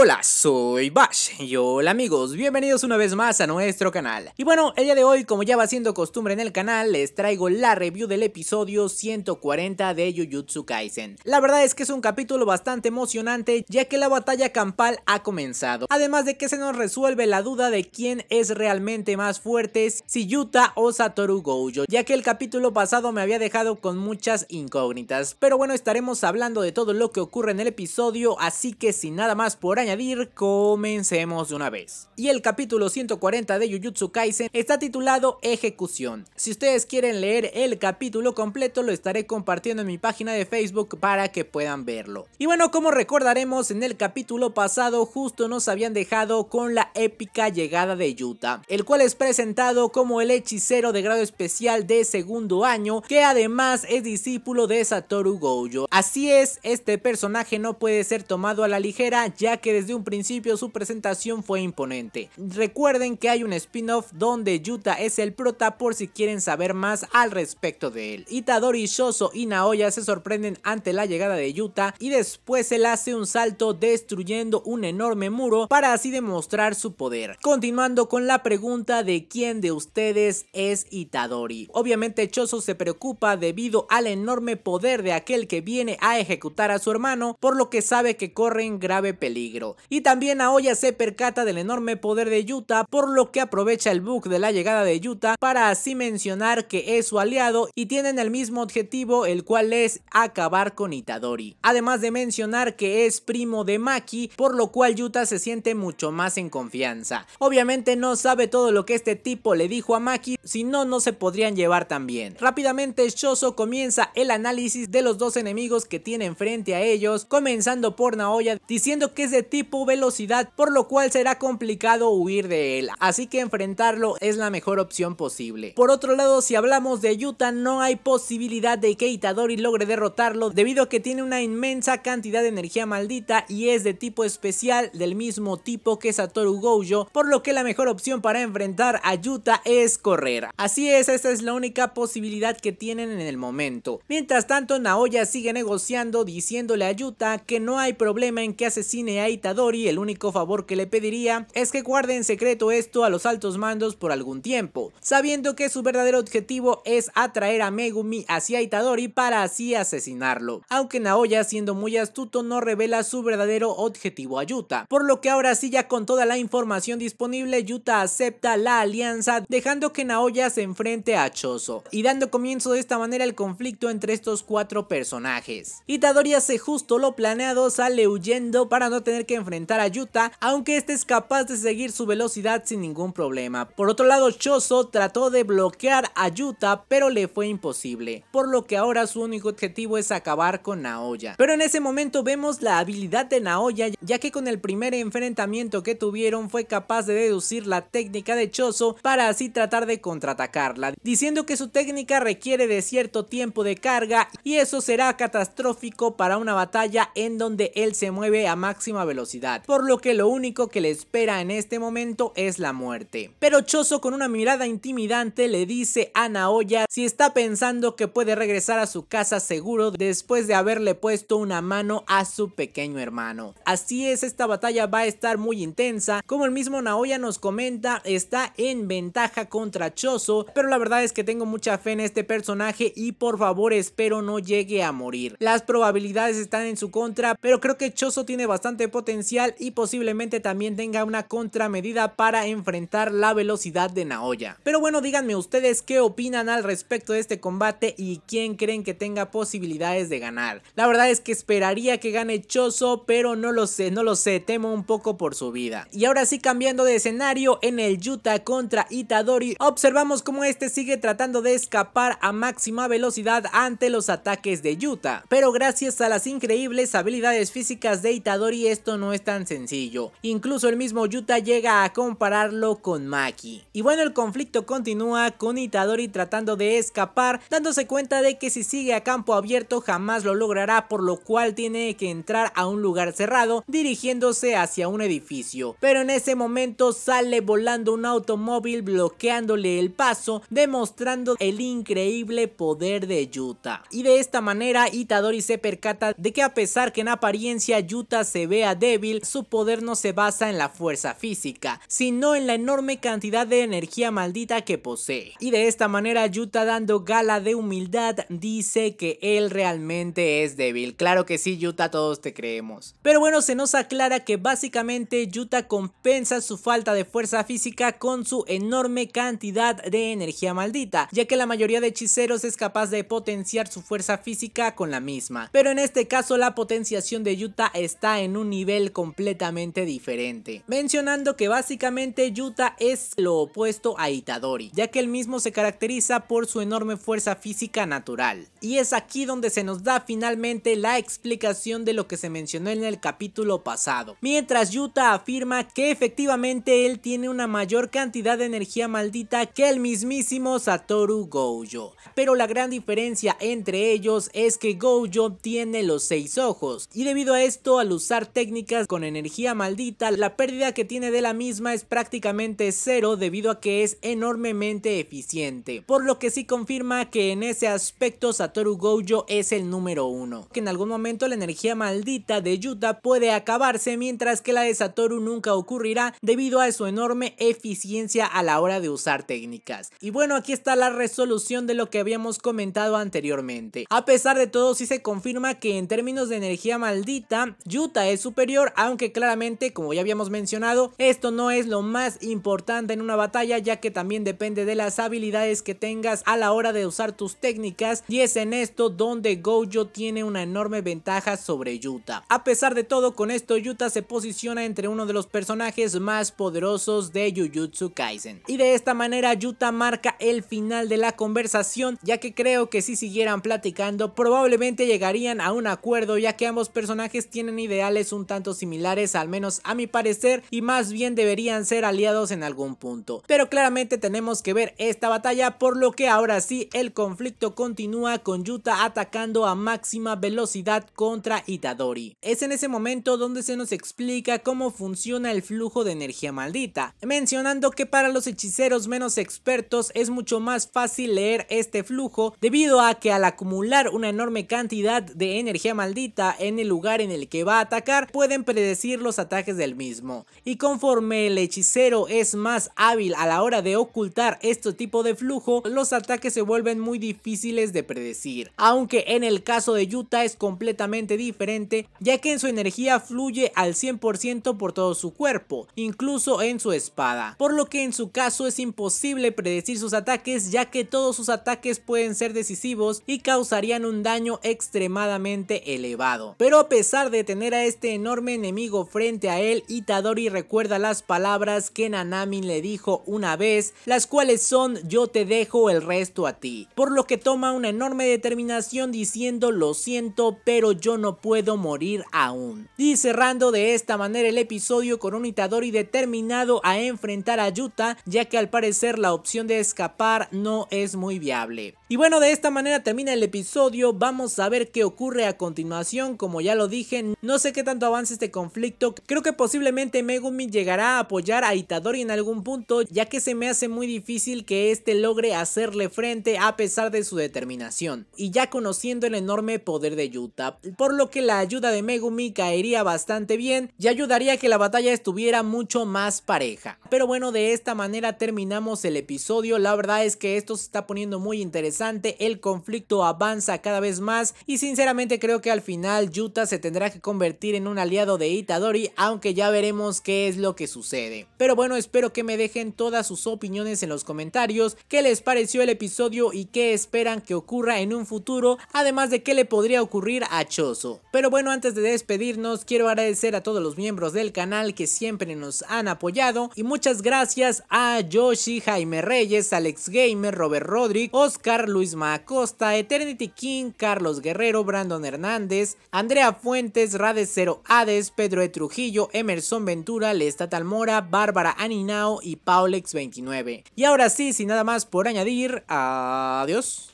Hola, soy Bash y hola amigos, bienvenidos una vez más a nuestro canal. Y bueno, el día de hoy, como ya va siendo costumbre en el canal, les traigo la review del episodio 140 de Jujutsu Kaisen. La verdad es que es un capítulo bastante emocionante, ya que la batalla campal ha comenzado. Además de que se nos resuelve la duda de quién es realmente más fuerte, si Yuta o Satoru Gojo, ya que el capítulo pasado me había dejado con muchas incógnitas. Pero bueno, estaremos hablando de todo lo que ocurre en el episodio, así que sin nada más por ahí añadir, comencemos de una vez. Y el capítulo 140 de yujutsu Kaisen está titulado Ejecución. Si ustedes quieren leer el capítulo completo lo estaré compartiendo en mi página de Facebook para que puedan verlo. Y bueno, como recordaremos en el capítulo pasado justo nos habían dejado con la épica llegada de Yuta, el cual es presentado como el hechicero de grado especial de segundo año que además es discípulo de Satoru Gojo. Así es, este personaje no puede ser tomado a la ligera ya que desde un principio su presentación fue imponente. Recuerden que hay un spin-off donde Yuta es el prota por si quieren saber más al respecto de él. Itadori, Shoso y Naoya se sorprenden ante la llegada de Yuta y después él hace un salto destruyendo un enorme muro para así demostrar su poder. Continuando con la pregunta de quién de ustedes es Itadori. Obviamente Choso se preocupa debido al enorme poder de aquel que viene a ejecutar a su hermano, por lo que sabe que corre en grave peligro. Y también Naoya se percata del enorme poder de Yuta, por lo que aprovecha el book de la llegada de Yuta para así mencionar que es su aliado y tienen el mismo objetivo, el cual es acabar con Itadori. Además de mencionar que es primo de Maki, por lo cual Yuta se siente mucho más en confianza. Obviamente no sabe todo lo que este tipo le dijo a Maki, si no, no se podrían llevar tan bien. Rápidamente Shoso comienza el análisis de los dos enemigos que tienen frente a ellos, comenzando por Naoya, diciendo que es de tipo tipo velocidad, por lo cual será complicado huir de él, así que enfrentarlo es la mejor opción posible. Por otro lado, si hablamos de Yuta, no hay posibilidad de que Itadori logre derrotarlo debido a que tiene una inmensa cantidad de energía maldita y es de tipo especial del mismo tipo que Satoru Gojo, por lo que la mejor opción para enfrentar a Yuta es correr. Así es, esa es la única posibilidad que tienen en el momento. Mientras tanto, Naoya sigue negociando diciéndole a Yuta que no hay problema en que asesine a Itadori el único favor que le pediría es que guarde en secreto esto a los altos mandos por algún tiempo, sabiendo que su verdadero objetivo es atraer a Megumi hacia Itadori para así asesinarlo, aunque Naoya siendo muy astuto no revela su verdadero objetivo a Yuta, por lo que ahora sí ya con toda la información disponible Yuta acepta la alianza dejando que Naoya se enfrente a Chozo y dando comienzo de esta manera el conflicto entre estos cuatro personajes. Itadori hace justo lo planeado, sale huyendo para no tener que enfrentar a Yuta, aunque este es capaz de seguir su velocidad sin ningún problema. Por otro lado, Choso trató de bloquear a Yuta, pero le fue imposible, por lo que ahora su único objetivo es acabar con Naoya. Pero en ese momento vemos la habilidad de Naoya, ya que con el primer enfrentamiento que tuvieron fue capaz de deducir la técnica de Choso para así tratar de contraatacarla, diciendo que su técnica requiere de cierto tiempo de carga y eso será catastrófico para una batalla en donde él se mueve a máxima velocidad por lo que lo único que le espera en este momento es la muerte. Pero Chozo con una mirada intimidante le dice a Naoya si está pensando que puede regresar a su casa seguro después de haberle puesto una mano a su pequeño hermano. Así es, esta batalla va a estar muy intensa, como el mismo Naoya nos comenta, está en ventaja contra Chozo, pero la verdad es que tengo mucha fe en este personaje y por favor espero no llegue a morir. Las probabilidades están en su contra, pero creo que Chozo tiene bastante potencial y posiblemente también tenga una contramedida para enfrentar la velocidad de Naoya. Pero bueno, díganme ustedes qué opinan al respecto de este combate y quién creen que tenga posibilidades de ganar. La verdad es que esperaría que gane Choso, pero no lo sé, no lo sé, temo un poco por su vida. Y ahora sí cambiando de escenario, en el Yuta contra Itadori, observamos cómo este sigue tratando de escapar a máxima velocidad ante los ataques de Yuta. Pero gracias a las increíbles habilidades físicas de Itadori esto no es tan sencillo. Incluso el mismo Yuta llega a compararlo con Maki. Y bueno, el conflicto continúa con Itadori tratando de escapar, dándose cuenta de que si sigue a campo abierto jamás lo logrará, por lo cual tiene que entrar a un lugar cerrado dirigiéndose hacia un edificio. Pero en ese momento sale volando un automóvil bloqueándole el paso, demostrando el increíble poder de Yuta. Y de esta manera Itadori se percata de que a pesar que en apariencia Yuta se vea de su poder no se basa en la fuerza física, sino en la enorme cantidad de energía maldita que posee. Y de esta manera Yuta dando gala de humildad dice que él realmente es débil. Claro que sí Yuta, todos te creemos. Pero bueno, se nos aclara que básicamente Yuta compensa su falta de fuerza física con su enorme cantidad de energía maldita, ya que la mayoría de hechiceros es capaz de potenciar su fuerza física con la misma. Pero en este caso la potenciación de Yuta está en un nivel completamente diferente. Mencionando que básicamente Yuta es lo opuesto a Itadori, ya que el mismo se caracteriza por su enorme fuerza física natural. Y es aquí donde se nos da finalmente la explicación de lo que se mencionó en el capítulo pasado. Mientras Yuta afirma que efectivamente él tiene una mayor cantidad de energía maldita que el mismísimo Satoru Gojo. Pero la gran diferencia entre ellos es que Gojo tiene los seis ojos y debido a esto al usar técnicas con energía maldita, la pérdida que tiene de la misma es prácticamente cero debido a que es enormemente eficiente, por lo que sí confirma que en ese aspecto Satoru Gojo es el número uno, que en algún momento la energía maldita de Yuta puede acabarse mientras que la de Satoru nunca ocurrirá debido a su enorme eficiencia a la hora de usar técnicas. Y bueno, aquí está la resolución de lo que habíamos comentado anteriormente. A pesar de todo, Si se confirma que en términos de energía maldita, Yuta es superior aunque claramente, como ya habíamos mencionado, esto no es lo más importante en una batalla ya que también depende de las habilidades que tengas a la hora de usar tus técnicas y es en esto donde Gojo tiene una enorme ventaja sobre Yuta. A pesar de todo, con esto Yuta se posiciona entre uno de los personajes más poderosos de Jujutsu Kaisen. Y de esta manera Yuta marca el final de la conversación ya que creo que si siguieran platicando probablemente llegarían a un acuerdo ya que ambos personajes tienen ideales un tanto similares, al menos a mi parecer, y más bien deberían ser aliados en algún punto. Pero claramente tenemos que ver esta batalla, por lo que ahora sí el conflicto continúa con Yuta atacando a máxima velocidad contra Itadori. Es en ese momento donde se nos explica cómo funciona el flujo de energía maldita, mencionando que para los hechiceros menos expertos es mucho más fácil leer este flujo debido a que al acumular una enorme cantidad de energía maldita en el lugar en el que va a atacar puede pueden predecir los ataques del mismo. Y conforme el hechicero es más hábil a la hora de ocultar este tipo de flujo, los ataques se vuelven muy difíciles de predecir. Aunque en el caso de Yuta es completamente diferente, ya que en su energía fluye al 100% por todo su cuerpo, incluso en su espada. Por lo que en su caso es imposible predecir sus ataques, ya que todos sus ataques pueden ser decisivos y causarían un daño extremadamente elevado. Pero a pesar de tener a este enorme enemigo frente a él, Itadori recuerda las palabras que Nanami le dijo una vez, las cuales son yo te dejo el resto a ti, por lo que toma una enorme determinación diciendo lo siento pero yo no puedo morir aún. Y cerrando de esta manera el episodio con un Itadori determinado a enfrentar a Yuta ya que al parecer la opción de escapar no es muy viable. Y bueno, de esta manera termina el episodio, vamos a ver qué ocurre a continuación, como ya lo dije, no sé qué tanto avance este conflicto, creo que posiblemente Megumi llegará a apoyar a Itadori en algún punto, ya que se me hace muy difícil que este logre hacerle frente a pesar de su determinación, y ya conociendo el enorme poder de Yuta, por lo que la ayuda de Megumi caería bastante bien y ayudaría a que la batalla estuviera mucho más pareja. Pero bueno, de esta manera terminamos el episodio, la verdad es que esto se está poniendo muy interesante el conflicto avanza cada vez más y sinceramente creo que al final Yuta se tendrá que convertir en un aliado de Itadori, aunque ya veremos qué es lo que sucede. Pero bueno, espero que me dejen todas sus opiniones en los comentarios, qué les pareció el episodio y qué esperan que ocurra en un futuro, además de qué le podría ocurrir a Chozo. Pero bueno, antes de despedirnos, quiero agradecer a todos los miembros del canal que siempre nos han apoyado y muchas gracias a Yoshi, Jaime Reyes, Alex Gamer, Robert Rodríguez, Oscar Luis Macosta, Eternity King, Carlos Guerrero, Brandon Hernández, Andrea Fuentes, Radecero Hades, Pedro E. Trujillo, Emerson Ventura, Lestat Almora, Bárbara Aninao y Paulex29. Y ahora sí, sin nada más por añadir, adiós.